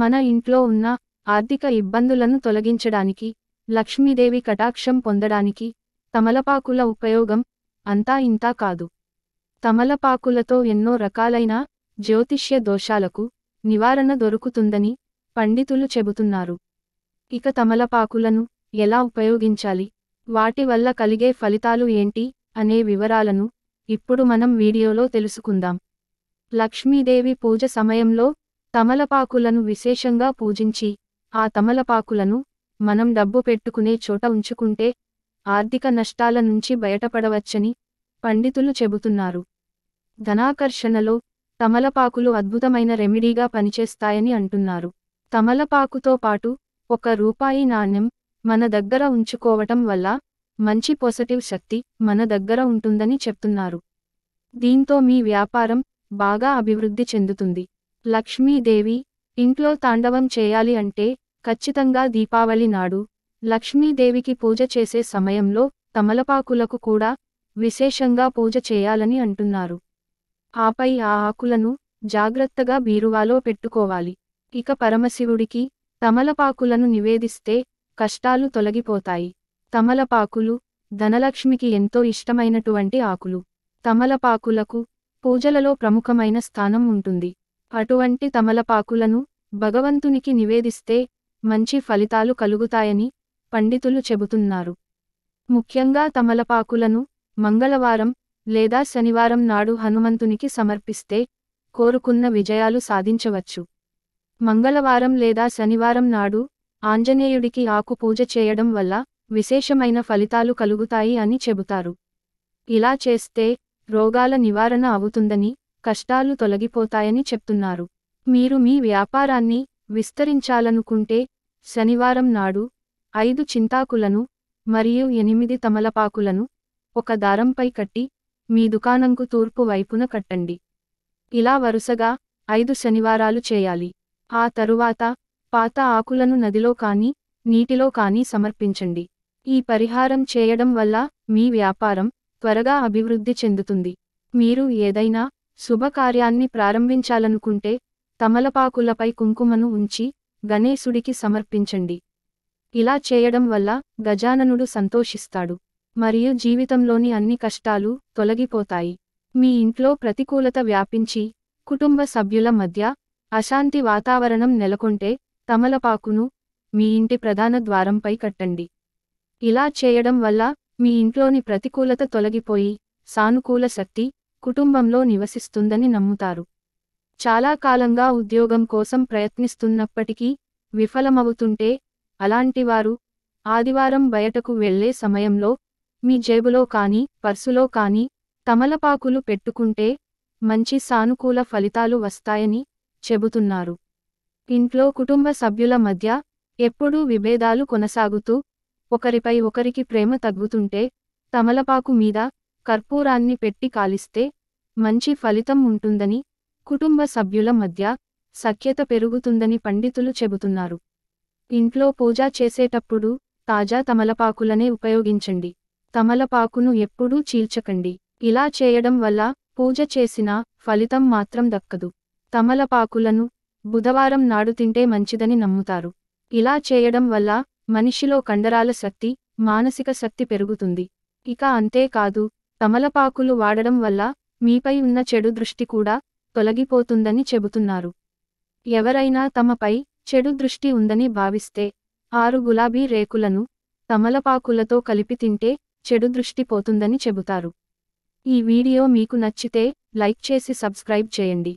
మన ఇంట్లో ఉన్న ఆర్థిక ఇబ్బందులను తొలగించడానికి లక్ష్మీదేవి కటాక్షం పొందడానికి తమలపాకుల ఉపయోగం అంతా ఇంతా కాదు తమలపాకులతో ఎన్నో రకాలైన జ్యోతిష్య దోషాలకు నివారణ దొరుకుతుందని పండితులు చెబుతున్నారు ఇక తమలపాకులను ఎలా ఉపయోగించాలి వాటి వల్ల కలిగే ఫలితాలు ఏంటి అనే వివరాలను ఇప్పుడు మనం వీడియోలో తెలుసుకుందాం లక్ష్మీదేవి పూజ సమయంలో తమలపాకులను విశేషంగా పూజించి ఆ తమలపాకులను మనం డబ్బు పెట్టుకునే చోట ఉంచుకుంటే ఆర్థిక నష్టాల నుంచి బయటపడవచ్చని పండితులు చెబుతున్నారు ధనాకర్షణలో తమలపాకులు అద్భుతమైన రెమెడీగా పనిచేస్తాయని అంటున్నారు తమలపాకుతో పాటు ఒక రూపాయి నాణ్యం మన దగ్గర ఉంచుకోవటం వల్ల మంచి పాజిటివ్ శక్తి మన దగ్గర ఉంటుందని చెప్తున్నారు దీంతో మీ వ్యాపారం బాగా అభివృద్ధి చెందుతుంది లక్ష్మీదేవి ఇంట్లో తాండవం చేయాలి అంటే ఖచ్చితంగా దీపావళి నాడు లక్ష్మీదేవికి పూజ చేసే సమయంలో తమలపాకులకు కూడా విశేషంగా పూజ చేయాలని అంటున్నారు ఆపై ఆ ఆకులను జాగ్రత్తగా బీరువాలో పెట్టుకోవాలి ఇక పరమశివుడికి తమలపాకులను నివేదిస్తే కష్టాలు తొలగిపోతాయి తమలపాకులు ధనలక్ష్మికి ఎంతో ఇష్టమైనటువంటి ఆకులు తమలపాకులకు పూజలలో ప్రముఖమైన స్థానం ఉంటుంది అటువంటి తమలపాకులను భగవంతునికి నివేదిస్తే మంచి ఫలితాలు కలుగుతాయని పండితులు చెబుతున్నారు ముఖ్యంగా తమలపాకులను మంగళవారం లేదా శనివారం నాడు హనుమంతునికి సమర్పిస్తే కోరుకున్న విజయాలు సాధించవచ్చు మంగళవారం లేదా శనివారం నాడు ఆంజనేయుడికి ఆకు పూజ చేయడం వల్ల విశేషమైన ఫలితాలు కలుగుతాయి అని చెబుతారు ఇలా చేస్తే రోగాల నివారణ అవుతుందని కష్టాలు తొలగిపోతాయని చెప్తున్నారు మీరు మీ వ్యాపారాన్ని విస్తరించాలనుకుంటే శనివారం నాడు ఐదు చింతాకులను మరియు ఎనిమిది తమలపాకులను ఒక దారంపై కట్టి మీ దుకాణంకు తూర్పు వైపున కట్టండి ఇలా వరుసగా ఐదు శనివారాలు చేయాలి ఆ తరువాత పాత ఆకులను నదిలో కానీ నీటిలో కానీ సమర్పించండి ఈ పరిహారం చేయడం వల్ల మీ వ్యాపారం త్వరగా అభివృద్ధి చెందుతుంది మీరు ఏదైనా శుభకార్యాన్ని ప్రారంభించాలనుకుంటే తమలపాకులపై కుంకుమను ఉంచి గణేశుడికి సమర్పించండి ఇలా చేయడం వల్ల గజాననుడు సంతోషిస్తాడు మరియు జీవితంలోని అన్ని కష్టాలు తొలగిపోతాయి మీ ఇంట్లో ప్రతికూలత వ్యాపించి కుటుంబ సభ్యుల మధ్య అశాంతి వాతావరణం నెలకొంటే తమలపాకును మీ ఇంటి ప్రధాన ద్వారంపై కట్టండి ఇలా చేయడం వల్ల మీ ఇంట్లోని ప్రతికూలత తొలగిపోయి సానుకూల శక్తి కుటుంబంలో నివసిస్తుందని నమ్ముతారు చాలా కాలంగా ఉద్యోగం కోసం ప్రయత్నిస్తున్నప్పటికీ విఫలమవుతుంటే అలాంటివారు ఆదివారం బయటకు వెళ్లే సమయంలో మీ జేబులో కానీ పర్సులో కానీ తమలపాకులు పెట్టుకుంటే మంచి సానుకూల ఫలితాలు వస్తాయని చెబుతున్నారు ఇంట్లో కుటుంబ సభ్యుల మధ్య ఎప్పుడూ విభేదాలు కొనసాగుతూ ఒకరిపై ఒకరికి ప్రేమ తగ్గుతుంటే తమలపాకు మీద కర్పూరాన్ని పెట్టి కాలిస్తే మంచి ఫలితం ఉంటుందని కుటుంబ సభ్యుల మధ్య సఖ్యత పెరుగుతుందని పండితులు చెబుతున్నారు ఇంట్లో పూజ చేసేటప్పుడు తాజా తమలపాకులనే ఉపయోగించండి తమలపాకును ఎప్పుడూ చీల్చకండి ఇలా చేయడం వల్ల పూజ చేసిన ఫలితం మాత్రం దక్కదు తమలపాకులను బుధవారం నాడు తింటే మంచిదని నమ్ముతారు ఇలా చేయడం వల్ల మనిషిలో కండరాల శక్తి మానసిక శక్తి పెరుగుతుంది ఇక అంతేకాదు తమలపాకులు వాడడం వల్ల మీపై ఉన్న చెడు దృష్టి కూడా తొలగిపోతుందని చెబుతున్నారు ఎవరైనా తమపై చెడు దృష్టి ఉందని భావిస్తే ఆరు గులాబీ రేకులను తమలపాకులతో కలిపి తింటే చెడు దృష్టి పోతుందని చెబుతారు ఈ వీడియో మీకు నచ్చితే లైక్ చేసి సబ్స్క్రైబ్ చేయండి